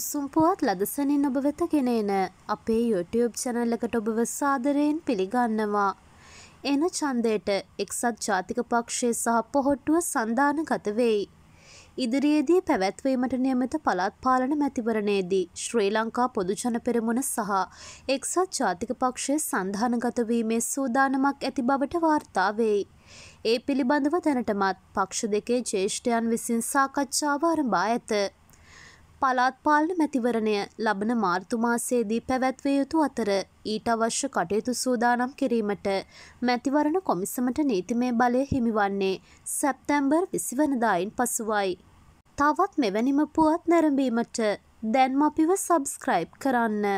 උණුසුම් පුවත් ලදසනින් ඔබ වෙත ගෙනෙන අපේ YouTube channel එකට ඔබව සාදරයෙන් පිළිගන්නවා. එන ඡන්දයට එක්සත් ජාතික පක්ෂය සහ පොහොට්ටුව සන්දානගත වෙයි. ඉදිරියේදී පැවැත්වීමට නියමිත පළාත් පාලන මැතිවරණයේදී ශ්‍රී ලංකා පොදුජන පෙරමුණ සහ එක්සත් ජාතික පක්ෂය සන්ධානගත වීමේ සූදානමක් ඇති බවට වාර්තා වෙයි. ඒ පිළිබඳව දැනටමත් පක්ෂ දෙකේ ජේෂ්ඨයන් විසින් සාකච්ඡාව ආරම්භ ඇත. පළාත් පාලන මැතිවරණය ලබන මාර්තු මාසයේදී පැවැත්විය යුතු අතර ඊට අවශ්‍ය කටයුතු සූදානම් කිරීමට මැතිවරණ කොමිසමට නීතිමය බලය හිමිවන්නේ සැප්තැම්බර් විසිවනදායින් පසුවයි. තවත් මෙවැනිම පුවත් නැරඹීමට දැන්ම අපිව සබස්ක්‍රයිබ් කරන්න.